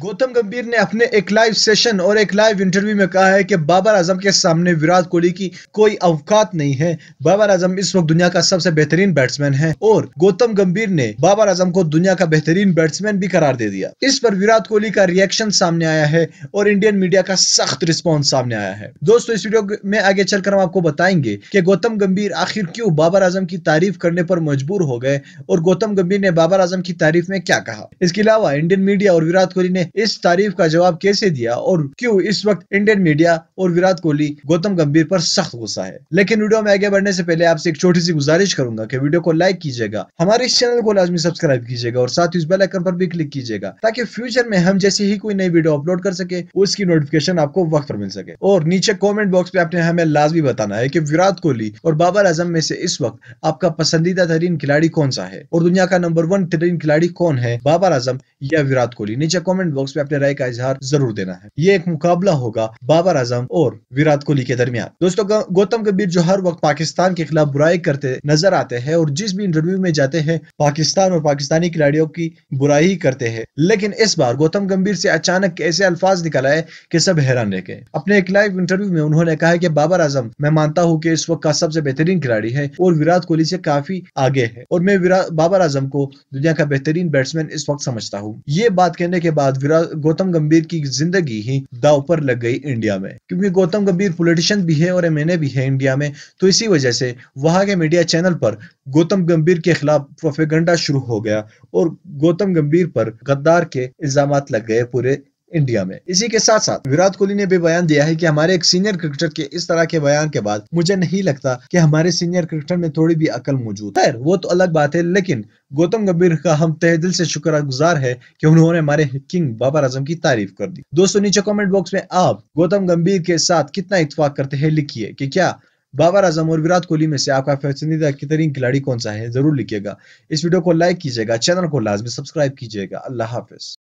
गौतम गंभीर ने अपने एक लाइव सेशन और एक लाइव इंटरव्यू में कहा है कि बाबर आजम के सामने विराट कोहली की कोई अवकात नहीं है बाबर आजम इस वक्त दुनिया का सबसे बेहतरीन बैट्समैन है और गौतम गंभीर ने बाबर आजम को दुनिया का बेहतरीन बैट्समैन भी करार दे दिया इस पर विराट कोहली का रिएक्शन सामने आया है और इंडियन मीडिया का सख्त रिस्पॉन्स सामने आया है दोस्तों इस वीडियो में आगे चलकर हम आपको बताएंगे की गौतम गंभीर आखिर क्यूँ बाबर आजम की तारीफ करने पर मजबूर हो गए और गौतम गंभीर ने बाबर आजम की तारीफ में क्या कहा इसके अलावा इंडियन मीडिया और विराट कोहली ने इस तारीफ का जवाब कैसे दिया और क्यों इस वक्त इंडियन मीडिया और विराट कोहली गौतम गंभीर पर सख्त गुस्सा है लेकिन वीडियो में आगे बढ़ने से पहले आपसे एक छोटी सी गुजारिश करूंगा की वीडियो को लाइक कीजिएगा हमारे इस चैनल को लाजमी सब्सक्राइब कीजिएगा और साथ ही उस बेलाइकन पर भी क्लिक कीजिएगा ताकि फ्यूचर में हम जैसे ही कोई नई वीडियो अपलोड कर सके उसकी नोटिफिकेशन आपको वक्त पर मिल सके और नीचे कॉमेंट बॉक्स में आपने हमें लाजमी बताना है की विराट कोहली और बाबर आजम में से इस वक्त आपका पसंदीदा तरीन खिलाड़ी कौन सा है और दुनिया का नंबर वन तरीन खिलाड़ी कौन है बाबर आजम या विराट कोहली नीचे कॉमेंट बॉक्स में अपने राय का इजहार जरूर देना है ये एक मुकाबला होगा बाबर आजम और विराट कोहली के दरमियान दोस्तों गौतम गंभीर जो हर वक्त पाकिस्तान के खिलाफ बुराई करते नजर आते हैं और जिस भी इंटरव्यू में जाते हैं पाकिस्तान और पाकिस्तानी खिलाड़ियों की बुराई करते हैं लेकिन इस बार गौतम गंभीर से अचानक ऐसे अल्फाज निकल आए की सब हैरान रह गए अपने एक लाइव इंटरव्यू में उन्होंने कहा है कि बाबर आजम मैं मानता हूँ कि इस वक्त का सबसे बेहतरीन खिलाड़ी है और विराट कोहली से काफी आगे है और मैं बाबर आजम को दुनिया का बेहतरीन बैट्समैन इस वक्त समझता हूँ ये बात कहने के बाद गौतम गंभीर की जिंदगी ही दाव पर लग गई इंडिया में क्योंकि गौतम गंभीर पोलिटिशियन भी है और एम भी है इंडिया में तो इसी वजह से वहां के मीडिया चैनल पर गौतम गंभीर के खिलाफ प्रोफेगंडा शुरू हो गया और गौतम गंभीर पर गद्दार के इल्जाम लग गए पूरे इंडिया में इसी के साथ साथ विराट कोहली ने भी बयान दिया है कि हमारे एक सीनियर क्रिकेटर के इस तरह के बयान के बाद मुझे नहीं लगता कि हमारे सीनियर क्रिकेटर में थोड़ी भी अकल मौजूद है वो तो अलग बात है लेकिन गौतम गंभीर का हम तह दिल से शुक्रगुजार है कि उन्होंने हमारे किंग बाबर आजम की तारीफ कर दी दोस्तों नीचे कॉमेंट बॉक्स में आप गौतम गंभीर के साथ कितना इतफाक करते हैं लिखिए की क्या बाबर आजम और विराट कोहली में से आपका पसंदीदा तरीन खिलाड़ी कौन सा है जरूर लिखिएगा इस वीडियो को लाइक कीजिएगा चैनल को लाजमी सब्सक्राइब कीजिएगा अल्लाह हाफिज